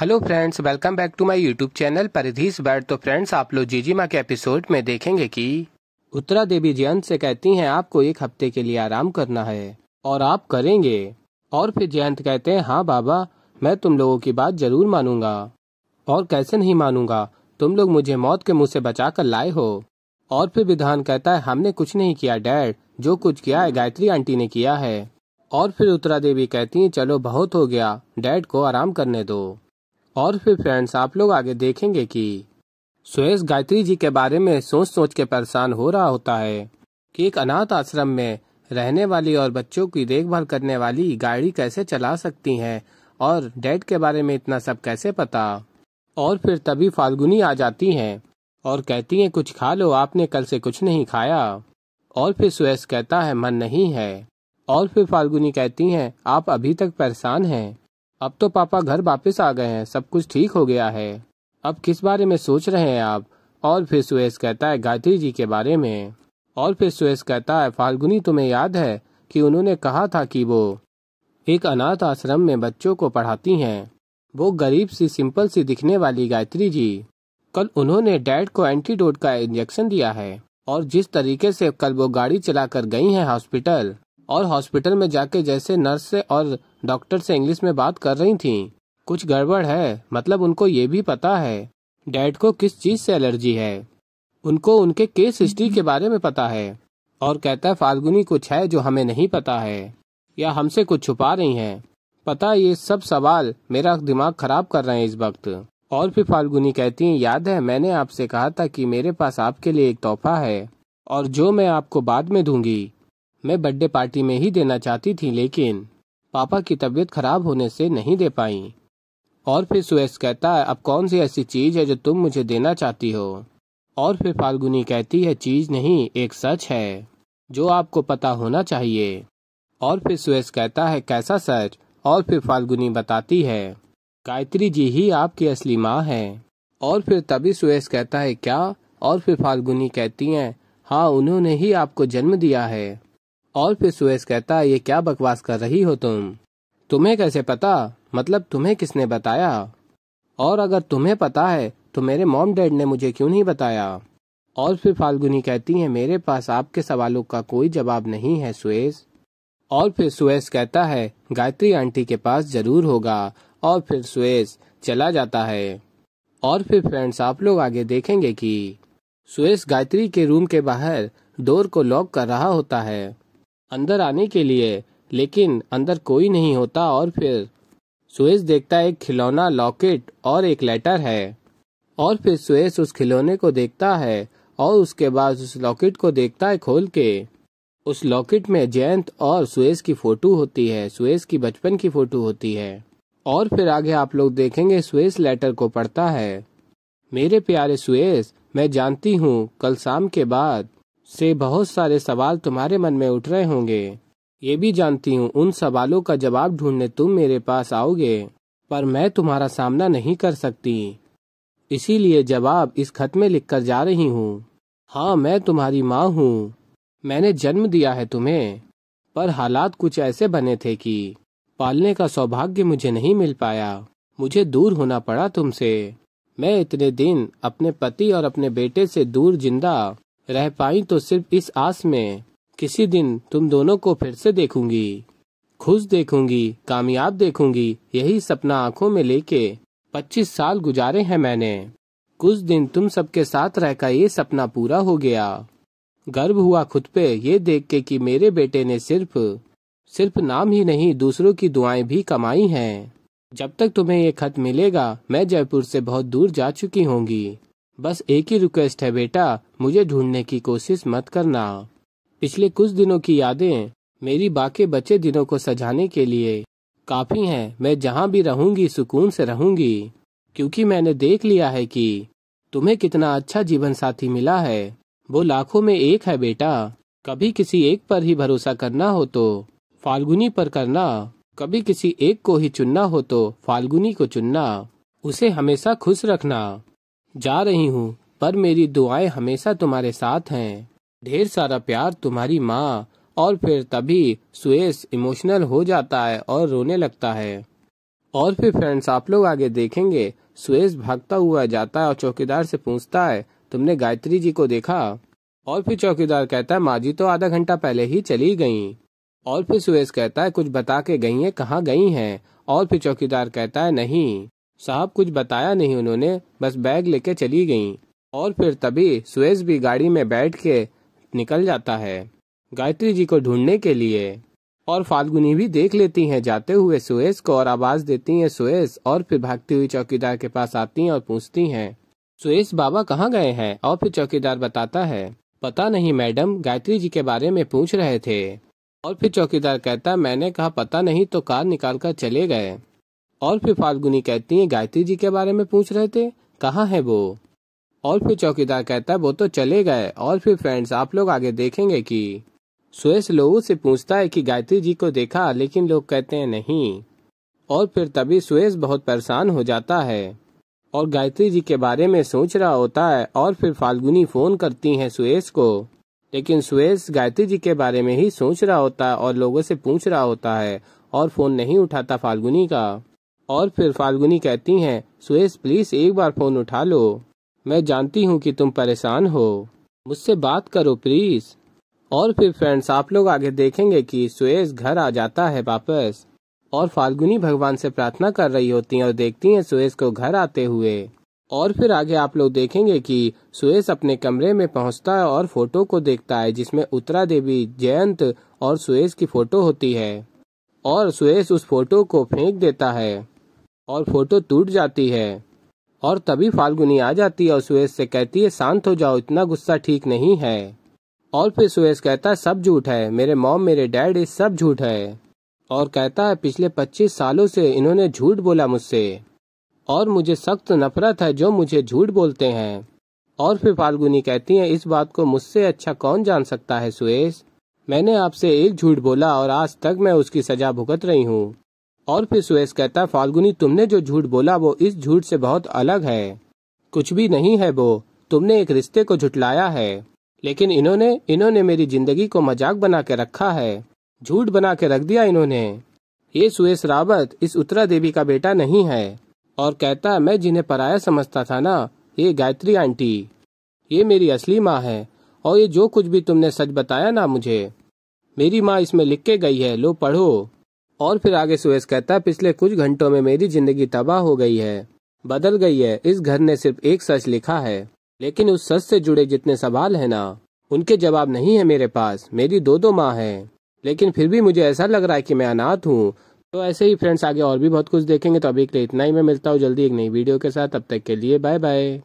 hello friends welcome back to my YouTube channel परिधीस bird तो friends आप लोग जीजीमा के एपिसोड में देखेंगे कि उत्तरा देवी जयंत से कहती हैं आपको एक हफ्ते के लिए आराम करना है और आप करेंगे और फिर जयंत कहते हैं हाँ बाबा मैं तुम लोगों की बात जरूर मानूंगा और कैसे नहीं मानूंगा तुम लोग मुझे मौत के मुंह से बचा कर लाए हो और फिर विधान कहता है हमने कुछ नहीं किया डैड जो कुछ किया है गायत्री आंटी ने किया है और फिर उत्तरा देवी कहती है चलो बहुत हो गया डैड को आराम करने दो और फिर फ्रेंड्स आप लोग आगे देखेंगे कि सुरेश गायत्री जी के बारे में सोच सोच के परेशान हो रहा होता है कि एक अनाथ आश्रम में रहने वाली और बच्चों की देखभाल करने वाली गाड़ी कैसे चला सकती हैं और डैड के बारे में इतना सब कैसे पता और फिर तभी फाल्गुनी आ जाती हैं और कहती हैं कुछ खा लो आपने कल से कुछ नहीं खाया और फिर सुयस कहता है मन नहीं है और फिर फाल्गुनी कहती हैं आप अभी तक परेशान हैं अब तो पापा घर वापस आ गए हैं सब कुछ ठीक हो गया है अब किस बारे में सोच रहे हैं आप और फिर सुरेश कहता है गायत्री जी के बारे में और फिर सुरेश कहता है फाल्गुनी तुम्हें याद है कि उन्होंने कहा था कि वो एक अनाथ आश्रम में बच्चों को पढ़ाती हैं वो गरीब सी सिंपल सी दिखने वाली गायत्री जी कल उन्होंने डैड को एंटीडोट का इंजेक्शन दिया है और जिस तरीके से कल वो गाड़ी चलाकर गई हैं हॉस्पिटल और हॉस्पिटल में जाके जैसे नर्स से और डॉक्टर से इंग्लिश में बात कर रही थी कुछ गड़बड़ है मतलब उनको ये भी पता है डैड को किस चीज से एलर्जी है उनको उनके केस हिस्ट्री के बारे में पता है और कहता है फाल्गुनी कुछ है जो हमें नहीं पता है या हमसे कुछ छुपा रही है पता ये सब सवाल मेरा दिमाग खराब कर रहे हैं इस वक्त और फिर फाल्गुनी कहती है याद है मैंने आपसे कहा था कि मेरे पास आपके लिए एक तोहफा है और जो मैं आपको बाद में दूंगी मैं बर्थडे पार्टी में ही देना चाहती थी लेकिन पापा की तबीयत खराब होने से नहीं दे पाई और फिर सुएस कहता है अब कौन सी ऐसी चीज है जो तुम मुझे देना चाहती हो और फिर फाल्गुनी कहती है चीज नहीं एक सच है जो आपको पता होना चाहिए और फिर सुएस कहता है कैसा सच और फिर फाल्गुनी बताती है गायत्री जी ही आपकी असली माँ है और फिर तभी सुएस कहता है क्या और फिर फाल्गुनी कहती है हाँ उन्होंने ही आपको जन्म दिया है और फिर सुएस कहता ये क्या बकवास कर रही हो तुम तुम्हें कैसे पता मतलब तुम्हें किसने बताया और अगर तुम्हें पता है तो मेरे मॉम डैड ने मुझे क्यों नहीं बताया और फिर फाल्गुनी कहती है मेरे पास आपके सवालों का कोई जवाब नहीं है सुएस और फिर सुएस कहता है गायत्री आंटी के पास जरूर होगा और फिर सुएस चला जाता है और फिर फ्रेंड्स आप लोग आगे देखेंगे कि सुएस गायत्री के रूम के बाहर डोर को लॉक कर रहा होता है अंदर आने के लिए लेकिन अंदर कोई नहीं होता और फिर सुएस देखता एक खिलौना लॉकेट और एक लेटर है और फिर सुएस उस खिलौने को देखता है और उसके बाद उस लॉकेट को देखता है खोल के उस लॉकेट में जयंत और सुएस की फोटो होती है सुएस की बचपन की फोटो होती है और फिर आगे आप लोग देखेंगे सुएस लेटर को पढ़ता है मेरे प्यारे सुएस मैं जानती हूँ कल शाम के बाद से बहुत सारे सवाल तुम्हारे मन में उठ रहे होंगे ये भी जानती हूँ उन सवालों का जवाब ढूंढने तुम मेरे पास आओगे पर मैं तुम्हारा सामना नहीं कर सकती इसीलिए जवाब इस खत में लिखकर जा रही हूँ हाँ मैं तुम्हारी माँ हूँ मैंने जन्म दिया है तुम्हें पर हालात कुछ ऐसे बने थे कि पालने का सौभाग्य मुझे नहीं मिल पाया मुझे दूर होना पड़ा तुमसे मैं इतने दिन अपने पति और अपने बेटे से दूर जिंदा रह पाई तो सिर्फ इस आस में किसी दिन तुम दोनों को फिर से देखूंगी खुश देखूंगी कामयाब देखूंगी यही सपना आंखों में लेके 25 साल गुजारे हैं मैंने कुछ दिन तुम सबके साथ रहकर ये सपना पूरा हो गया गर्व हुआ खुद पे ये देख के कि मेरे बेटे ने सिर्फ सिर्फ नाम ही नहीं दूसरों की दुआएं भी कमाई हैं जब तक तुम्हें ये खत मिलेगा मैं जयपुर से बहुत दूर जा चुकी होंगी बस एक ही रिक्वेस्ट है बेटा मुझे ढूंढने की कोशिश मत करना पिछले कुछ दिनों की यादें मेरी बाकी बचे दिनों को सजाने के लिए काफी हैं मैं जहाँ भी रहूंगी सुकून से रहूंगी क्योंकि मैंने देख लिया है कि तुम्हें कितना अच्छा जीवन साथी मिला है वो लाखों में एक है बेटा कभी किसी एक पर ही भरोसा करना हो तो फाल्गुनी पर करना कभी किसी एक को ही चुनना हो तो फाल्गुनी को चुनना उसे हमेशा खुश रखना जा रही हूँ पर मेरी दुआएं हमेशा तुम्हारे साथ हैं ढेर सारा प्यार तुम्हारी माँ और फिर तभी सुएस इमोशनल हो जाता है और रोने लगता है और फिर फ्रेंड्स आप लोग आगे देखेंगे सुएस भागता हुआ जाता है और चौकीदार से पूछता है तुमने गायत्री जी को देखा और फिर चौकीदार कहता है माँ जी तो आधा घंटा पहले ही चली गयी और फिर सुएस कहता है कुछ बता के गई है कहाँ गई है और फिर चौकीदार कहता है नहीं साहब कुछ बताया नहीं उन्होंने बस बैग लेके चली गईं और फिर तभी सुएज भी गाड़ी में बैठ के निकल जाता है गायत्री जी को ढूंढने के लिए और फाल्गुनी भी देख लेती हैं जाते हुए सुएज को और आवाज देती हैं सुएज और फिर भागती हुई चौकीदार के पास आती हैं और पूछती हैं सुएज बाबा कहाँ गए हैं और फिर चौकीदार बताता है पता नहीं मैडम गायत्री जी के बारे में पूछ रहे थे और फिर चौकीदार कहता मैंने कहा पता नहीं तो कार निकाल कर चले गए और फिर फाल्गुनी कहती है गायत्री जी के बारे में पूछ रहे थे कहाँ है वो और फिर चौकीदार कहता है वो तो चले गए और फिर फ्रेंड्स आप लोग आगे देखेंगे कि सुरेश लोगों से पूछता है कि गायत्री जी को देखा लेकिन लोग कहते हैं नहीं और फिर तभी सुरेश बहुत परेशान हो जाता है और गायत्री जी के बारे में सोच रहा होता है और फिर फाल्गुनी फोन करती है सुरेश को लेकिन सुरेश गायत्री जी के बारे में ही सोच रहा होता है और लोगों से पूछ रहा होता है और फोन नहीं उठाता फाल्गुनी का और फिर फाल्गुनी कहती हैं सुरेश प्लीज एक बार फोन उठा लो मैं जानती हूँ कि तुम परेशान हो मुझसे बात करो प्लीज और फिर फ्रेंड्स आप लोग आगे देखेंगे कि सुरेश घर आ जाता है वापस और फाल्गुनी भगवान से प्रार्थना कर रही होती हैं और देखती हैं सुरेश को घर आते हुए और फिर आगे आप लोग देखेंगे कि सुरेश अपने कमरे में पहुंचता है और फोटो को देखता है जिसमें उत्तरा देवी जयंत और सुरेश की फोटो होती है और सुरेश उस फोटो को फेंक देता है और फोटो टूट जाती है और तभी फाल्गुनी आ जाती है और सुहेश से कहती है शांत हो जाओ इतना गुस्सा ठीक नहीं है और फिर सुहेश कहता है सब झूठ है मेरे मॉम मेरे डैड इस सब झूठ है और कहता है पिछले पच्चीस सालों से इन्होंने झूठ बोला मुझसे और मुझे सख्त नफरत है जो मुझे झूठ बोलते हैं और फिर फाल्गुनी कहती है इस बात को मुझसे अच्छा कौन जान सकता है सुहेश मैंने आपसे एक झूठ बोला और आज तक मैं उसकी सजा भुगत रही हूँ और फिर सुएस कहता फाल्गुनी तुमने जो झूठ बोला वो इस झूठ से बहुत अलग है कुछ भी नहीं है वो तुमने एक रिश्ते को झुटलाया है लेकिन इन्होंने इन्होंने मेरी जिंदगी को मजाक बना के रखा है झूठ बना के रख दिया इन्होंने ये सुएस रावत इस उत्तरा देवी का बेटा नहीं है और कहता मैं जिन्हें पराया समझता था ना ये गायत्री आंटी ये मेरी असली माँ है और ये जो कुछ भी तुमने सच बताया ना मुझे मेरी माँ इसमें लिख के गई है लो पढ़ो और फिर आगे सुएस कहता है पिछले कुछ घंटों में मेरी जिंदगी तबाह हो गई है बदल गई है इस घर ने सिर्फ एक सच लिखा है लेकिन उस सच से जुड़े जितने सवाल है ना उनके जवाब नहीं है मेरे पास मेरी दो दो माँ है लेकिन फिर भी मुझे ऐसा लग रहा है कि मैं अनाथ हूँ तो ऐसे ही फ्रेंड्स आगे और भी बहुत कुछ देखेंगे तो अभी के लिए इतना ही मैं मिलता हूँ जल्दी एक नई वीडियो के साथ तब तक के लिए बाय बाय